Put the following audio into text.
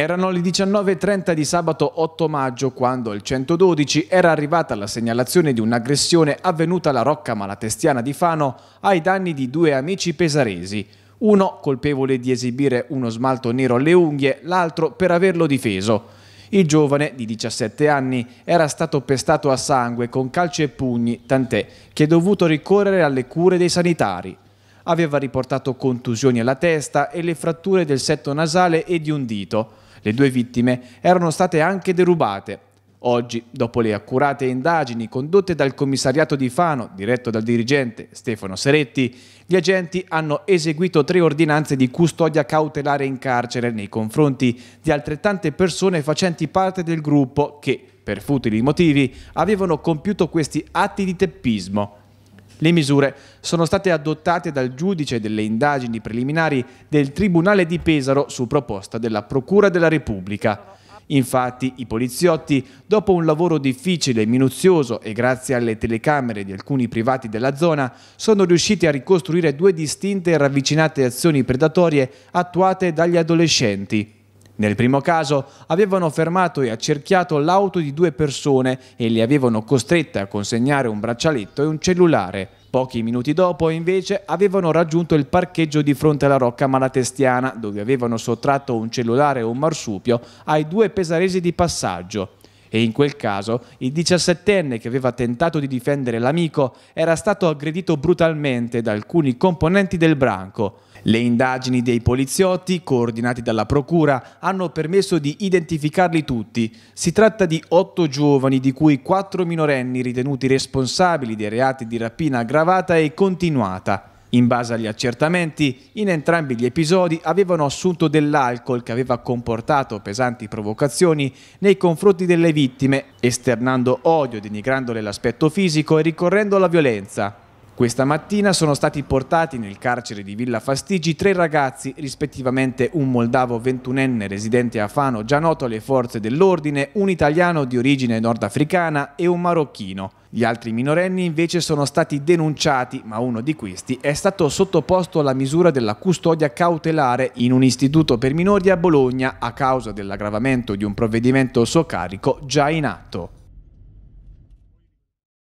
Erano le 19.30 di sabato 8 maggio quando il 112 era arrivata la segnalazione di un'aggressione avvenuta alla Rocca Malatestiana di Fano ai danni di due amici pesaresi. Uno colpevole di esibire uno smalto nero alle unghie, l'altro per averlo difeso. Il giovane, di 17 anni, era stato pestato a sangue con calci e pugni, tant'è che è dovuto ricorrere alle cure dei sanitari. Aveva riportato contusioni alla testa e le fratture del setto nasale e di un dito. Le due vittime erano state anche derubate. Oggi, dopo le accurate indagini condotte dal commissariato di Fano, diretto dal dirigente Stefano Seretti, gli agenti hanno eseguito tre ordinanze di custodia cautelare in carcere nei confronti di altrettante persone facenti parte del gruppo che, per futili motivi, avevano compiuto questi atti di teppismo. Le misure sono state adottate dal giudice delle indagini preliminari del Tribunale di Pesaro su proposta della Procura della Repubblica. Infatti i poliziotti, dopo un lavoro difficile e minuzioso e grazie alle telecamere di alcuni privati della zona, sono riusciti a ricostruire due distinte e ravvicinate azioni predatorie attuate dagli adolescenti. Nel primo caso avevano fermato e accerchiato l'auto di due persone e le avevano costrette a consegnare un braccialetto e un cellulare. Pochi minuti dopo, invece, avevano raggiunto il parcheggio di fronte alla Rocca Malatestiana, dove avevano sottratto un cellulare e un marsupio ai due pesaresi di passaggio e in quel caso il 17enne che aveva tentato di difendere l'amico era stato aggredito brutalmente da alcuni componenti del branco. Le indagini dei poliziotti, coordinati dalla Procura, hanno permesso di identificarli tutti. Si tratta di otto giovani, di cui quattro minorenni ritenuti responsabili dei reati di rapina aggravata e continuata. In base agli accertamenti, in entrambi gli episodi avevano assunto dell'alcol che aveva comportato pesanti provocazioni nei confronti delle vittime, esternando odio, denigrandole l'aspetto fisico e ricorrendo alla violenza. Questa mattina sono stati portati nel carcere di Villa Fastigi tre ragazzi, rispettivamente un moldavo ventunenne residente a Fano già noto alle forze dell'ordine, un italiano di origine nordafricana e un marocchino. Gli altri minorenni invece sono stati denunciati, ma uno di questi è stato sottoposto alla misura della custodia cautelare in un istituto per minori a Bologna a causa dell'aggravamento di un provvedimento suo carico già in atto.